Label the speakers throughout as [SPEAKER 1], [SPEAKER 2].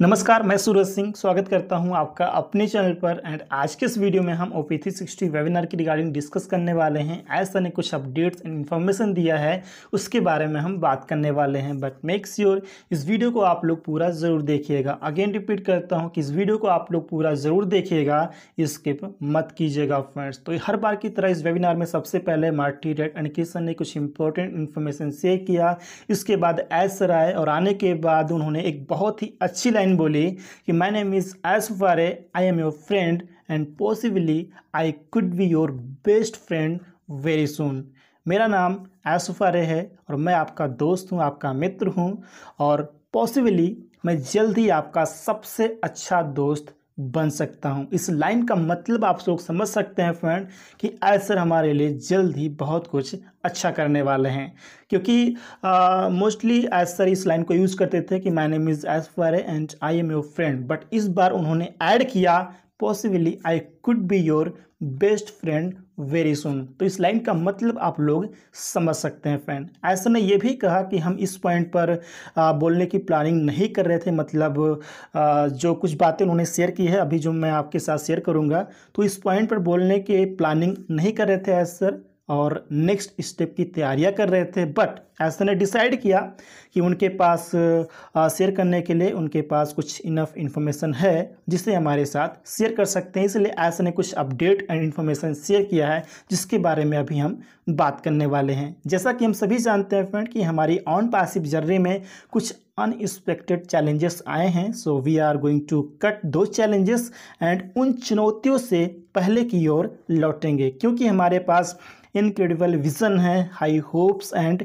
[SPEAKER 1] नमस्कार मैं सूरज सिंह स्वागत करता हूं आपका अपने चैनल पर एंड आज के इस वीडियो में हम O P three sixty webinar की रिगार्डिंग डिस्कस करने वाले हैं ऐसा ने कुछ अपडेट्स एंड इन्फॉर्मेशन दिया है उसके बारे में हम बात करने वाले हैं बट मेक श्योर इस वीडियो को आप लोग पूरा ज़रूर देखिएगा अगेन रिपीट करता हूँ कि इस वीडियो को आप लोग पूरा ज़रूर देखिएगा स्किप मत कीजिएगा फ्रेंड्स तो हर बार की तरह इस वेबिनार में सबसे पहले मार्टी रेड एंड किसन ने कुछ इंपॉर्टेंट इन्फॉर्मेशन शेयर किया इसके बाद ऐसा राय और आने के बाद उन्होंने एक बहुत ही अच्छी लाइन लाइन बोली कि माय नेम इज़ एस फारे I am your friend and possibly I could be your best friend very soon मेरा नाम एसुफारे है और मैं आपका दोस्त हूँ आपका मित्र हूँ और पॉसिबली मैं जल्द ही आपका सबसे अच्छा दोस्त बन सकता हूँ इस लाइन का मतलब आप लोग समझ सकते हैं फ्रेंड कि ऐसर हमारे लिए जल्द ही बहुत कुछ अच्छा करने वाले हैं क्योंकि मोस्टली एज सर इस लाइन को यूज़ करते थे कि my name is as for and I am your friend but इस बार उन्होंने ऐड किया possibly I could be your best friend very soon तो इस लाइन का मतलब आप लोग समझ सकते हैं फ्रेंड ऐसा ने यह भी कहा कि हम इस पॉइंट पर आ, बोलने की प्लानिंग नहीं कर रहे थे मतलब आ, जो कुछ बातें उन्होंने शेयर की है अभी जो मैं आपके साथ शेयर करूंगा तो इस पॉइंट पर बोलने की प्लानिंग नहीं कर रहे थे ऐसा सर और नेक्स्ट स्टेप की तैयारियां कर रहे थे बट ऐसा ने डिसाइड किया कि उनके पास शेयर करने के लिए उनके पास कुछ इनफ इन्फॉर्मेशन है जिसे हमारे साथ शेयर कर सकते हैं इसलिए ऐसा ने कुछ अपडेट एंड इन्फॉर्मेशन शेयर किया है जिसके बारे में अभी हम बात करने वाले हैं जैसा कि हम सभी जानते हैं फ्रेंड कि हमारी ऑन पासिव जर्नी में कुछ अनएक्सपेक्टेड चैलेंजेस आए हैं so we are going to cut two challenges and उन चुनौतियों से पहले की ओर लौटेंगे क्योंकि हमारे पास इनक्रेडिबल विजन है हाई होप्स एंड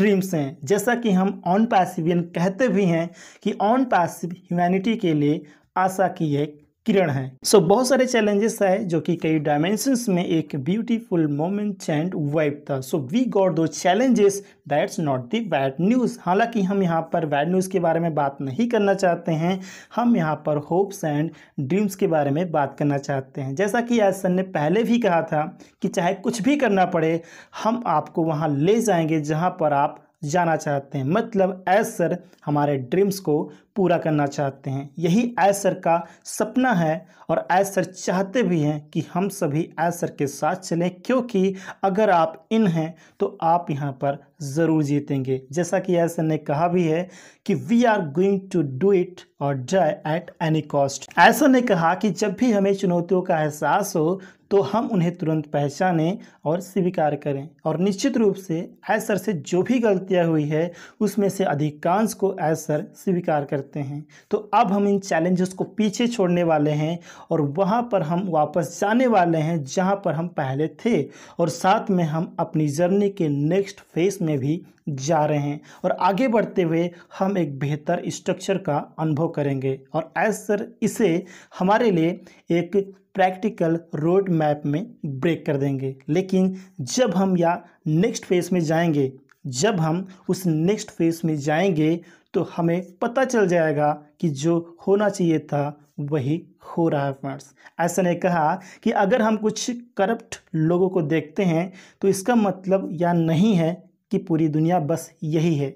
[SPEAKER 1] ड्रीम्स हैं जैसा कि हम ऑन पैसिवियन कहते भी हैं कि ऑन पैसिव ह्यूमैनिटी के लिए आशा की एक किरण है सो so, बहुत सारे चैलेंजेस आए जो कि कई डायमेंशन में एक ब्यूटीफुल मोमेंट एंड वाइब था so we got two challenges that's not the bad news हालांकि हम यहाँ पर बैड न्यूज़ के बारे में बात नहीं करना चाहते हैं हम यहाँ पर होप्स एंड ड्रीम्स के बारे में बात करना चाहते हैं जैसा कि आज सर ने पहले भी कहा था कि चाहे कुछ भी करना पड़े हम आपको वहाँ ले जाएंगे जहाँ पर आप जाना चाहते हैं मतलब ऐसर सर हमारे ड्रीम्स को पूरा करना चाहते हैं यही ऐसर सर का सपना है और ऐसर सर चाहते भी हैं कि हम सभी ऐसर सर के साथ चलें क्योंकि अगर आप इन हैं तो आप यहाँ पर ज़रूर जीतेंगे जैसा कि ऐसर ने कहा भी है कि we are going to do it और डाई एट एनी कॉस्ट ऐसा ने कहा कि जब भी हमें चुनौतियों का एहसास हो तो हम उन्हें तुरंत पहचानें और स्वीकार करें और निश्चित रूप से ऐसर से जो भी गलतियाँ हुई है उसमें से अधिकांश को ऐसर स्वीकार करते हैं तो अब हम इन चैलेंजेस को पीछे छोड़ने वाले हैं और वहाँ पर हम वापस जाने वाले हैं जहाँ पर हम पहले थे और साथ में हम अपनी जर्नी के नेक्स्ट फेज में भी जा रहे हैं और आगे बढ़ते हुए हम एक बेहतर स्ट्रक्चर का अनुभव करेंगे और एज सर इसे हमारे लिए एक प्रैक्टिकल रोड मैप में ब्रेक कर देंगे लेकिन जब हम या नेक्स्ट फेज में जाएंगे जब हम उस नेक्स्ट फेज में जाएंगे तो हमें पता चल जाएगा कि जो होना चाहिए था वही हो रहा है फ्रेंड्स ऐसा ने कहा कि अगर हम कुछ करप्ट लोगों को देखते हैं तो इसका मतलब या नहीं है कि पूरी दुनिया बस यही है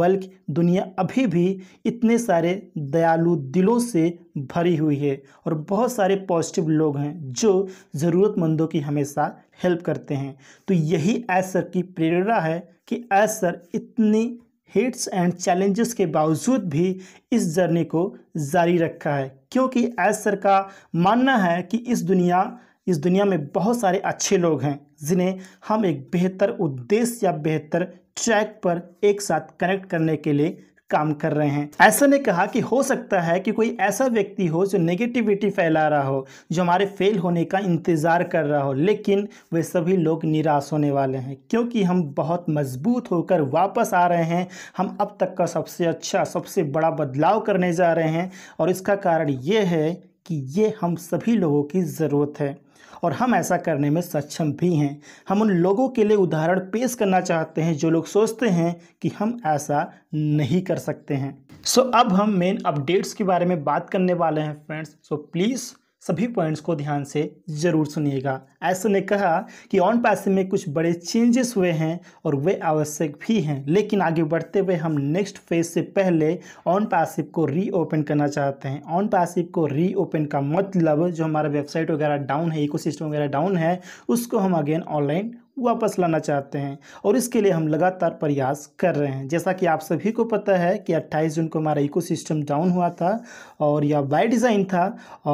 [SPEAKER 1] बल्कि दुनिया अभी भी इतने सारे दयालु दिलों से भरी हुई है और बहुत सारे पॉजिटिव लोग हैं जो ज़रूरतमंदों की हमेशा हेल्प करते हैं तो यही ऐसर सर की प्रेरणा है कि ऐसर सर इतनी हिट्स एंड चैलेंजेस के बावजूद भी इस जर्नी को जारी रखा है क्योंकि ऐसर सर का मानना है कि इस दुनिया इस दुनिया में बहुत सारे अच्छे लोग हैं जिन्हें हम एक बेहतर उद्देश्य या बेहतर ट्रैक पर एक साथ कनेक्ट करने के लिए काम कर रहे हैं ऐसा ने कहा कि हो सकता है कि कोई ऐसा व्यक्ति हो जो नेगेटिविटी फैला रहा हो जो हमारे फेल होने का इंतज़ार कर रहा हो लेकिन वे सभी लोग निराश होने वाले हैं क्योंकि हम बहुत मजबूत होकर वापस आ रहे हैं हम अब तक का सबसे अच्छा सबसे बड़ा बदलाव करने जा रहे हैं और इसका कारण ये है कि ये हम सभी लोगों की ज़रूरत है और हम ऐसा करने में सक्षम भी हैं हम उन लोगों के लिए उदाहरण पेश करना चाहते हैं जो लोग सोचते हैं कि हम ऐसा नहीं कर सकते हैं सो so, अब हम मेन अपडेट्स के बारे में बात करने वाले हैं फ्रेंड्स सो प्लीज़ सभी पॉइंट्स को ध्यान से जरूर सुनिएगा ऐसे ने कहा कि ऑन पैसे में कुछ बड़े चेंजेस हुए हैं और वे आवश्यक भी हैं लेकिन आगे बढ़ते हुए हम नेक्स्ट फेज से पहले ऑन पैसिव को रीओपन करना चाहते हैं ऑन पैसिव को रीओपन का मतलब जो हमारा वेबसाइट वगैरह डाउन है इको वगैरह डाउन है उसको हम अगेन ऑनलाइन वापस लाना चाहते हैं और इसके लिए हम लगातार प्रयास कर रहे हैं जैसा कि आप सभी को पता है कि 28 जून को हमारा इकोसिस्टम डाउन हुआ था और यह बाय डिज़ाइन था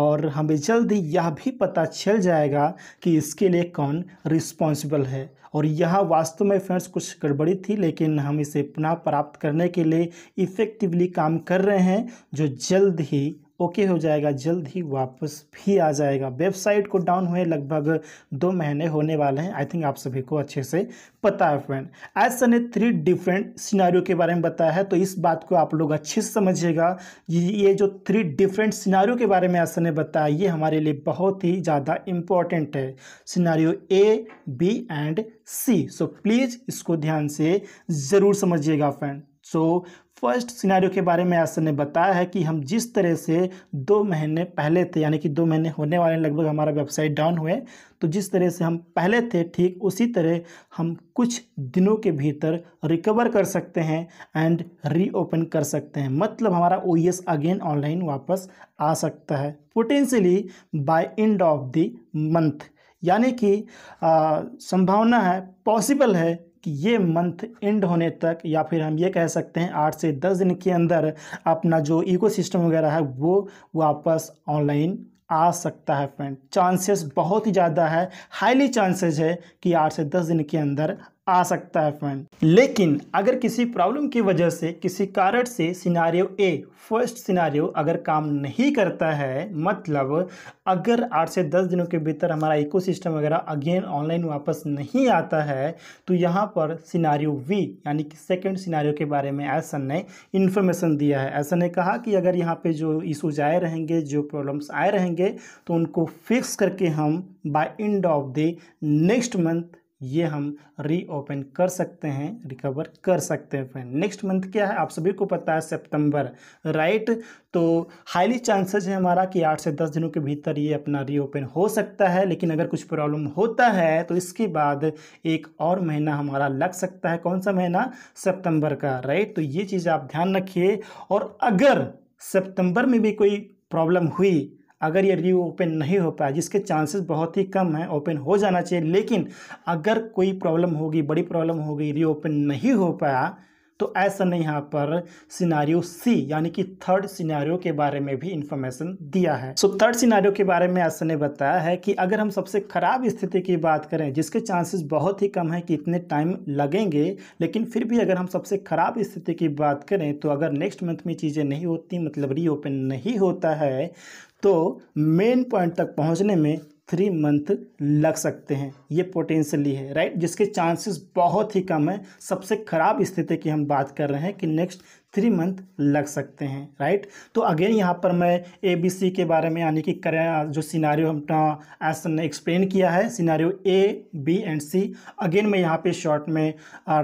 [SPEAKER 1] और हमें जल्द ही यह भी पता चल जाएगा कि इसके लिए कौन रिस्पॉन्सिबल है और यह वास्तव में फ्रेंड्स कुछ गड़बड़ी थी लेकिन हम इसे पुनः प्राप्त करने के लिए इफ़ेक्टिवली काम कर रहे हैं जो जल्द ही ओके हो जाएगा जल्द ही वापस भी आ जाएगा वेबसाइट को डाउन हुए लगभग दो महीने होने वाले हैं आई थिंक आप सभी को अच्छे से पता है फ्रेंड आज सर ने थ्री डिफरेंट सिनारियों के बारे में बताया है तो इस बात को आप लोग अच्छे से समझिएगा ये जो थ्री डिफरेंट सिनारियों के बारे में आज सर ने बताया ये हमारे लिए बहुत ही ज़्यादा इम्पॉर्टेंट है scenario A B and C so please इसको ध्यान से ज़रूर समझिएगा फ्रेंड सो फर्स्ट सिनेरियो के बारे में आसन ने बताया है कि हम जिस तरह से दो महीने पहले थे यानी कि दो महीने होने वाले लगभग हमारा वेबसाइट डाउन हुए तो जिस तरह से हम पहले थे ठीक उसी तरह हम कुछ दिनों के भीतर रिकवर कर सकते हैं एंड रीओपन कर सकते हैं मतलब हमारा ओ अगेन ऑनलाइन वापस आ सकता है potentially by end of the month यानी कि संभावना है पॉसिबल है कि ये मंथ एंड होने तक या फिर हम ये कह सकते हैं आठ से दस दिन के अंदर अपना जो इकोसिस्टम वगैरह है वो वापस ऑनलाइन आ सकता है फ्रेंड चांसेस बहुत ही ज़्यादा है हाईली चांसेस है कि आठ से दस दिन के अंदर आ सकता है फ्रेंड लेकिन अगर किसी प्रॉब्लम की वजह से किसी कारण से सिनारियो ए फर्स्ट सिनारियो अगर काम नहीं करता है मतलब अगर आठ से दस दिनों के भीतर हमारा इकोसिस्टम वगैरह अगेन ऑनलाइन वापस नहीं आता है तो यहाँ पर सिनारियो वी यानी कि सेकेंड सिनारियो के बारे में ऐसन ने इन्फॉर्मेशन दिया है ऐसन ने कहा कि अगर यहाँ पर जो इशूज आए रहेंगे जो प्रॉब्लम्स आए रहेंगे तो उनको फिक्स करके हम by end of the next month ये हम रीओपन कर सकते हैं रिकवर कर सकते हैं फ्रेंड नेक्स्ट मंथ क्या है आप सभी को पता है सितंबर राइट तो हाईली चांसेस है हमारा कि आठ से दस दिनों के भीतर ये अपना रीओपन हो सकता है लेकिन अगर कुछ प्रॉब्लम होता है तो इसके बाद एक और महीना हमारा लग सकता है कौन सा महीना सितंबर का राइट तो ये चीज़ आप ध्यान रखिए और अगर सितंबर में भी कोई प्रॉब्लम हुई अगर ये रिव्यू ओपन नहीं हो पाया जिसके चांसेस बहुत ही कम हैं ओपन हो जाना चाहिए लेकिन अगर कोई प्रॉब्लम होगी बड़ी प्रॉब्लम होगी रिव्यू ओपन नहीं हो पाया तो ऐसा नहीं यहाँ पर सिनारियो सी यानी कि थर्ड सिनारियो के बारे में भी इंफॉर्मेशन दिया है सो थर्ड सिनारियो के बारे में ऐसा ने बताया है कि अगर हम सबसे खराब स्थिति की बात करें जिसके चांसेस बहुत ही कम है कि इतने टाइम लगेंगे लेकिन फिर भी अगर हम सबसे खराब स्थिति की बात करें तो अगर नेक्स्ट मंथ में चीज़ें नहीं होती मतलब रीओपन नहीं होता है तो मेन पॉइंट तक पहुंचने में थ्री मंथ लग सकते हैं ये पोटेंशली है राइट जिसके चांसेस बहुत ही कम है सबसे ख़राब स्थिति की हम बात कर रहे हैं कि नेक्स्ट थ्री मंथ लग सकते हैं राइट तो अगेन यहाँ पर मैं ए बी सी के बारे में यानी कि करें जो सिनारियो हमने एसन ने एक्सप्लेन किया है scenario A B and C again मैं यहाँ पे शॉर्ट में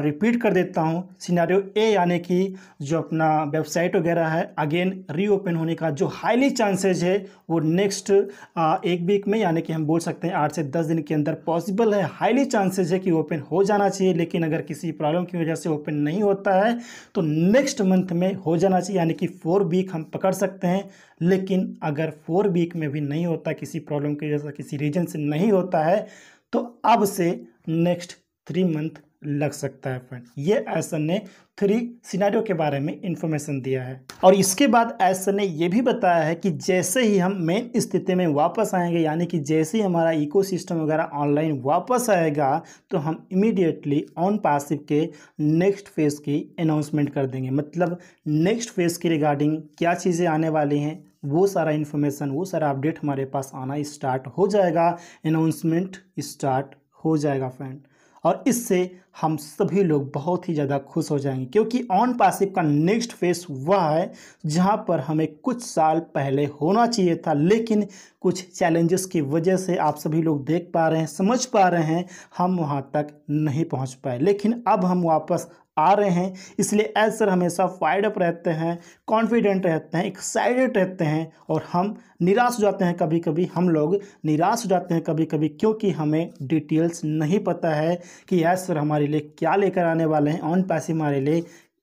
[SPEAKER 1] रिपीट कर देता हूँ सिनारियो ए यानी कि जो अपना वेबसाइट वगैरह है अगेन रीओपन होने का जो हाईली चांसेज है वो नेक्स्ट एक वीक में यानी कि हम बोल सकते हैं आठ से दस दिन के अंदर पॉसिबल है हाईली चांसेज है कि ओपन हो जाना चाहिए लेकिन अगर किसी प्रॉब्लम की वजह से ओपन नहीं होता है तो नेक्स्ट मंथ मंथ में हो जाना चाहिए यानी कि फोर वीक हम पकड़ सकते हैं लेकिन अगर फोर वीक में भी नहीं होता किसी प्रॉब्लम की वजह से किसी रीजन से नहीं होता है तो अब से नेक्स्ट थ्री मंथ लग सकता है फ्रेंड ये एसन ने थ्री सिनारियों के बारे में इंफॉर्मेशन दिया है और इसके बाद एसन ने यह भी बताया है कि जैसे ही हम मेन स्थिति में वापस आएंगे यानी कि जैसे ही हमारा इकोसिस्टम वगैरह ऑनलाइन वापस आएगा तो हम इमीडिएटली ऑन पासिव के नेक्स्ट फेज़ की अनाउंसमेंट कर देंगे मतलब नेक्स्ट फेज़ की रिगार्डिंग क्या चीज़ें आने वाली हैं वो सारा इन्फॉर्मेशन वो सारा अपडेट हमारे पास आना स्टार्ट हो जाएगा अनाउंसमेंट स्टार्ट हो जाएगा फ्रेंड और इससे हम सभी लोग बहुत ही ज़्यादा खुश हो जाएंगे क्योंकि ऑन पासिव का नेक्स्ट फेस वह है जहां पर हमें कुछ साल पहले होना चाहिए था लेकिन कुछ चैलेंजेस की वजह से आप सभी लोग देख पा रहे हैं समझ पा रहे हैं हम वहां तक नहीं पहुंच पाए लेकिन अब हम वापस आ रहे हैं इसलिए एज हमेशा फाइड अप रहते हैं कॉन्फिडेंट रहते हैं एक्साइटेड रहते हैं और हम निराश हो जाते हैं कभी कभी हम लोग निराश हो जाते हैं कभी कभी क्योंकि हमें डिटेल्स नहीं पता है कि एज हमारे हमारे लिए क्या लेकर आने वाले हैं ऑन पैस हमारे लिए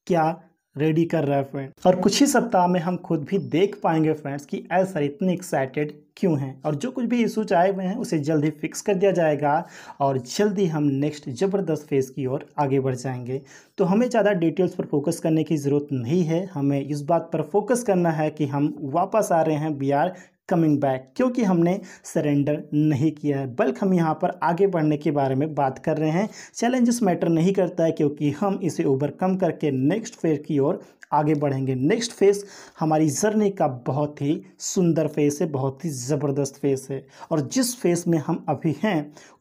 [SPEAKER 1] क्या रेडी कर रहा है फ्रेंड और कुछ ही सप्ताह में हम खुद भी देख पाएंगे फ्रेंड्स कि एल सर इतने एक्साइटेड क्यों हैं और जो कुछ भी इशूज आए हुए हैं उसे जल्द ही फिक्स कर दिया जाएगा और जल्दी हम नेक्स्ट ज़बरदस्त फेज़ की ओर आगे बढ़ जाएंगे तो हमें ज़्यादा डिटेल्स पर फोकस करने की ज़रूरत नहीं है हमें इस बात पर फोकस करना है कि हम वापस आ रहे हैं बिहार कमिंग बैक क्योंकि हमने सरेंडर नहीं किया है बल्क हम यहाँ पर आगे बढ़ने के बारे में बात कर रहे हैं चैलेंजेस मैटर नहीं करता है क्योंकि हम इसे ओवरकम करके नेक्स्ट फेयर की ओर आगे बढ़ेंगे नेक्स्ट फेस हमारी जर्नी का बहुत ही सुंदर फेस है बहुत ही ज़बरदस्त फेस है और जिस फेस में हम अभी हैं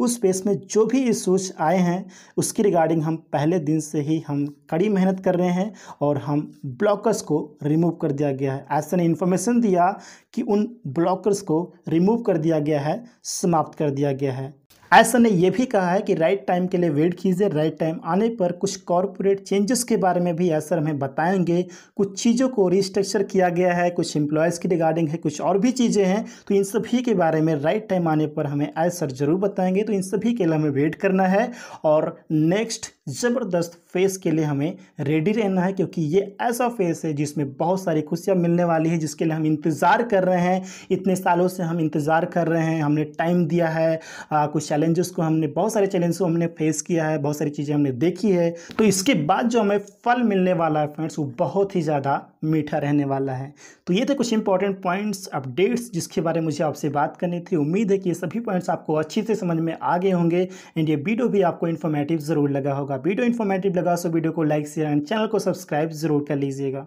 [SPEAKER 1] उस फेस में जो भी इशूज आए हैं उसकी रिगार्डिंग हम पहले दिन से ही हम कड़ी मेहनत कर रहे हैं और हम ब्लॉकर्स को रिमूव कर दिया गया है ऐसा ने इन्फॉर्मेशन दिया कि उन ब्लॉकर्स को रिमूव कर दिया गया है समाप्त कर दिया गया है ऐसा ने यह भी कहा है कि राइट टाइम के लिए वेट कीजिए राइट टाइम आने पर कुछ कॉरपोरेट चेंजेस के बारे में भी ऐसा हमें बताएंगे कुछ चीज़ों को रिस्ट्रक्चर किया गया है कुछ एम्प्लॉयज़ की रिगार्डिंग है कुछ और भी चीज़ें हैं तो इन सभी के बारे में राइट टाइम आने पर हमें ऐसा जरूर बताएंगे तो इन सभी के लिए हमें वेट करना है और नेक्स्ट ज़बरदस्त फेस के लिए हमें रेडी रहना है क्योंकि ये ऐसा फेस है जिसमें बहुत सारी खुशियाँ मिलने वाली है जिसके लिए हम इंतज़ार कर रहे हैं इतने सालों से हम इंतज़ार कर रहे हैं हमने टाइम दिया है आ, कुछ चैलेंजेस को हमने बहुत सारे चैलेंज को हमने फेस किया है बहुत सारी चीज़ें हमने देखी है तो इसके बाद जो हमें फल मिलने वाला है फ्रेंड्स वो बहुत ही ज़्यादा मीठा रहने वाला है तो ये थे कुछ इंपॉर्टेंट पॉइंट्स अपडेट्स जिसके बारे में मुझे आपसे बात करनी थी उम्मीद है कि ये सभी पॉइंट्स आपको अच्छे से समझ में आ गए होंगे एंड ये वीडियो भी आपको इन्फॉर्मेटिव ज़रूर लगा होगा वीडियो इन्फॉर्मेटिव लगा सो वीडियो तो को लाइक शेयर एंड चैनल को सब्सक्राइब ज़रूर कर लीजिएगा